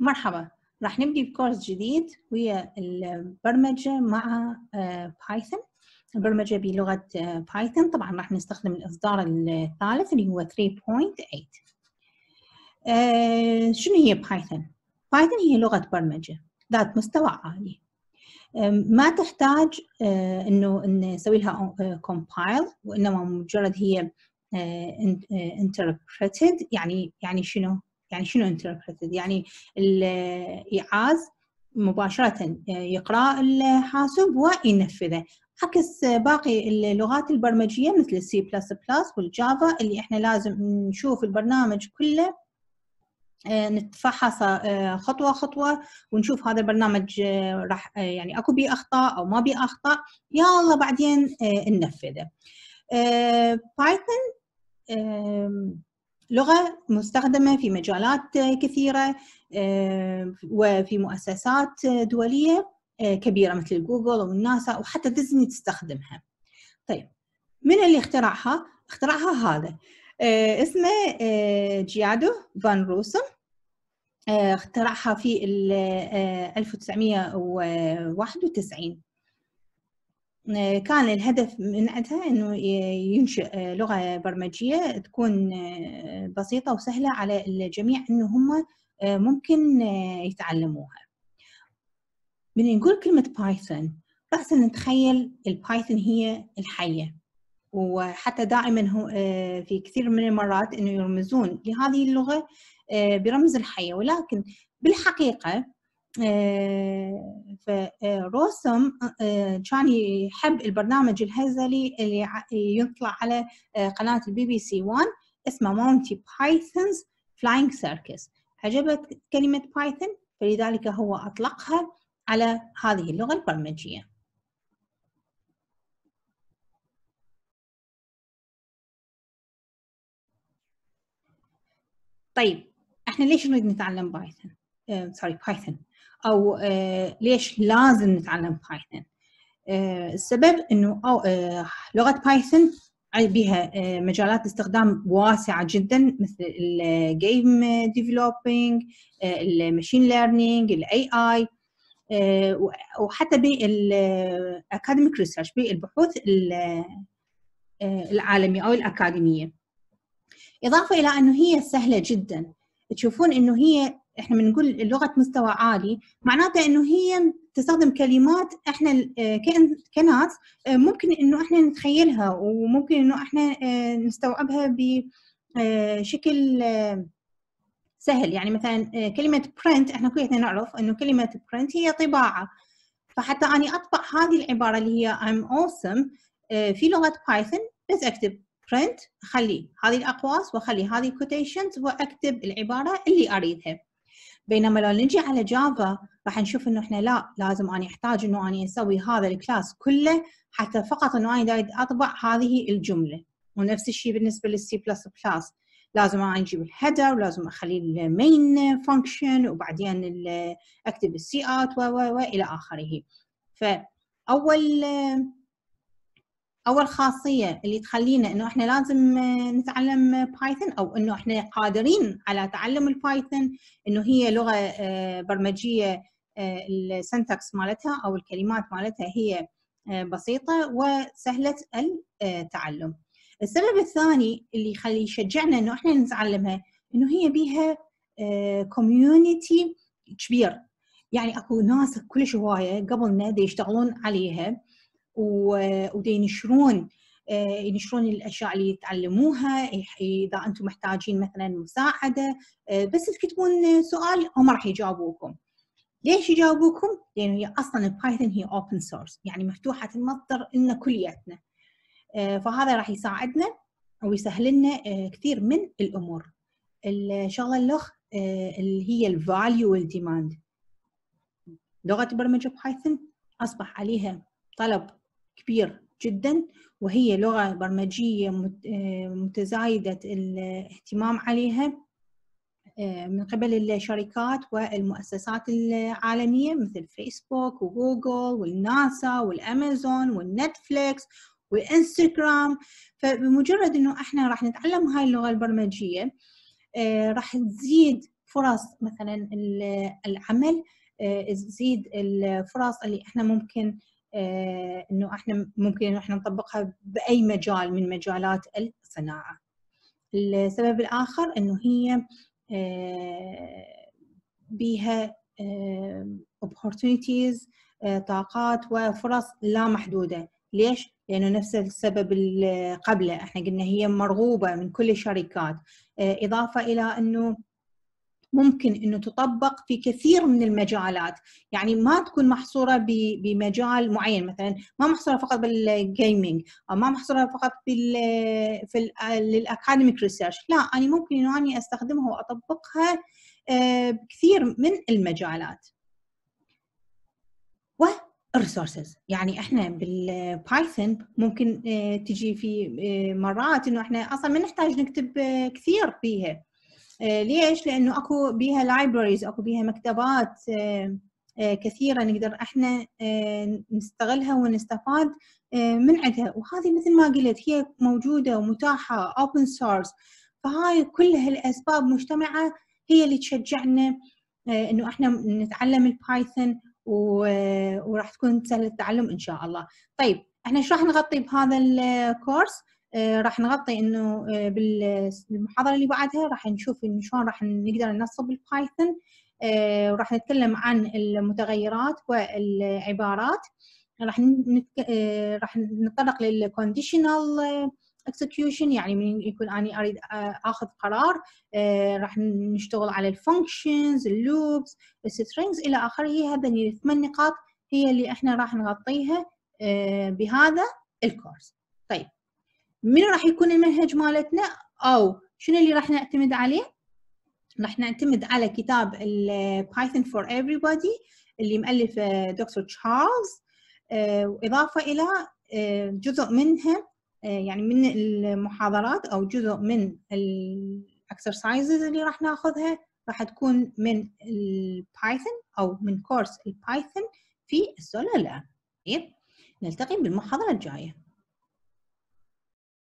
مرحبا راح نبدي بكورس جديد ويا البرمجة مع بايثون آه، البرمجة بلغة بايثون آه، طبعا راح نستخدم الإصدار الثالث اللي هو 3.8 آه، شنو هي بايثون؟ بايثون هي لغة برمجة ذات مستوى عالي ما تحتاج انه نسوي لها كومبايل وانما مجرد هي interpreted يعني يعني شنو يعني شنو interpreted يعني الإيعاز مباشرة آه، يقرأ الحاسوب وينفذه عكس باقي اللغات البرمجية مثل السي بلس بلس والجافا اللي احنا لازم نشوف البرنامج كله آه، نتفحصه آه، خطوة خطوة ونشوف هذا البرنامج راح يعني اكو بيه اخطاء او ما بيه اخطاء يلا بعدين ننفذه بايثون لغة مستخدمة في مجالات كثيرة آه، وفي مؤسسات دولية آه، كبيرة مثل جوجل والناسا وحتى ديزني تستخدمها طيب من اللي اخترعها؟ اخترعها هذا آه، اسمه جيادو فان روسم اخترعها في 1991 كان الهدف من عندها انه ينشئ لغه برمجيه تكون بسيطه وسهله على الجميع انه هم ممكن يتعلموها. من نقول كلمه بايثون راسا نتخيل البايثون هي الحيه وحتى دائما هو في كثير من المرات انه يرمزون لهذه اللغه برمز الحيه ولكن بالحقيقه فروسم آه، كان يحب البرنامج الهزلي اللي يطلع على آه، قناة البي بي سي 1 اسمه مونتي بايثونز فلاينج سيركس عجبت كلمة بايثون فلذلك هو أطلقها على هذه اللغة البرمجية طيب احنا ليش نريد نتعلم بايثون؟ سوري بايثون او آه، ليش لازم نتعلم بايثون آه، السبب انه آه، لغه بايثون بها مجالات استخدام واسعه جدا مثل الجيم ديفلوبينج المشين ليرنينج الاي اي وحتى بالاكاديميك ريسيرش بالبحوث العالميه او الاكاديميه اضافه الى انه هي سهله جدا تشوفون انه هي احنا بنقول لغه مستوى عالي معناته انه هي تستخدم كلمات احنا آه، كناس آه، ممكن انه احنا نتخيلها وممكن انه احنا آه، نستوعبها بشكل سهل يعني مثلا كلمه برنت احنا كلنا نعرف انه كلمه برنت هي طباعه فحتى اني اطبع هذه العباره اللي هي I'm awesome في لغه بايثون بس اكتب print اخلي هذه الاقواس واخلي هذه quotations واكتب العباره اللي اريدها بينما لو نجي على جافا راح نشوف انه احنا لا لازم اني احتاج انه اني اسوي هذا الكلاس كله حتى فقط انه اني دايد اطبع هذه الجمله ونفس الشيء بالنسبه للسي بلس بلس لازم انا اجيب الهيدر ولازم اخلي المين فانكشن وبعدين اكتب السي اوت و و الى اخره فاول اول خاصيه اللي تخلينا انه احنا لازم آه، نتعلم بايثون آه، او انه احنا قادرين على تعلم البايثون انه هي لغه آه، برمجيه السنتكس مالتها او الكلمات مالتها هي بسيطه وسهله التعلم. السبب الثاني اللي يخلي يشجعنا انه احنا نتعلمها انه هي بيها كوميونتي كبير يعني اكو ناس كلش هوايه قبلنا يشتغلون عليها وينشرون آه، ينشرون الاشياء اللي يتعلموها اذا انتم محتاجين مثلا مساعده آه، بس تكتبون سؤال هم راح يجاوبوكم ليش يجاوبوكم؟ لان هي اصلا البايثون هي اوبن سورس يعني مفتوحه المصدر لنا كليتنا آه، فهذا راح يساعدنا ويسهل لنا كثير من الامور الشغله الاخ اللي هي الفاليو والديماند لغه برمجه بايثون اصبح عليها طلب كبير جدا وهي لغة برمجية آه، متزايدة الاهتمام عليها آه، من قبل الشركات والمؤسسات العالمية مثل فيسبوك وجوجل والناسا والأمازون والنتفليكس والإنستغرام فبمجرد أنه إحنا راح نتعلم هاي اللغة البرمجية آه، راح تزيد فرص مثلا العمل تزيد الفرص اللي إحنا ممكن آه، انه احنا ممكن انه احنا نطبقها باي مجال من مجالات الصناعه. السبب الاخر انه هي آه، بها آه، opportunities طاقات وفرص لا محدوده، ليش؟ لانه نفس السبب اللي قبله احنا قلنا هي مرغوبه من كل الشركات، اضافه الى انه ممكن انه تطبق في كثير من المجالات يعني ما تكون محصوره بمجال معين مثلا ما محصوره فقط بالجيمنج او ما محصوره فقط بال في الاكاديميك ريسيرش لا انا ممكن انه اني استخدمها واطبقها آه، بكثير من المجالات و resources يعني احنا بالبايثون ممكن آه، تجي في آه، مرات انه احنا اصلا ما نحتاج نكتب كثير فيها آه، ليش؟ لانه اكو بيها لايبراريز اكو بيها مكتبات آه، آه، كثيره نقدر احنا نستغلها ونستفاد من عندها وهذه مثل ما قلت هي موجوده ومتاحه اوبن سورس فهاي كل هالاسباب مجتمعه هي اللي تشجعنا انه احنا نتعلم البايثون وراح تكون سهله التعلم ان شاء الله. طيب احنا ايش راح نغطي بهذا الكورس؟ آه، راح نغطي انه آه، بالمحاضره اللي بعدها راح نشوف انه شلون راح نقدر ننصب البايثون آه، وراح نتكلم عن المتغيرات والعبارات راح راح نتطرق للكونديشنال اكسكيوشن يعني من يكون اني اريد اخذ قرار راح نشتغل على الفانكشنز اللوبس السترينجز الى اخره هذا الثمان نقاط هي اللي احنا راح نغطيها بهذا الكورس من راح يكون المنهج مالتنا او شنو اللي راح نعتمد عليه راح نعتمد على كتاب البايثون فور everybody اللي مؤلفه آه، دكتور تشارلز آه، واضافه الى آه، جزء منها يعني من المحاضرات او جزء من الاكسرسايزز اللي راح ناخذها راح تكون من البايثون او من كورس البايثون في السولا طيب، نلتقي بالمحاضره الجايه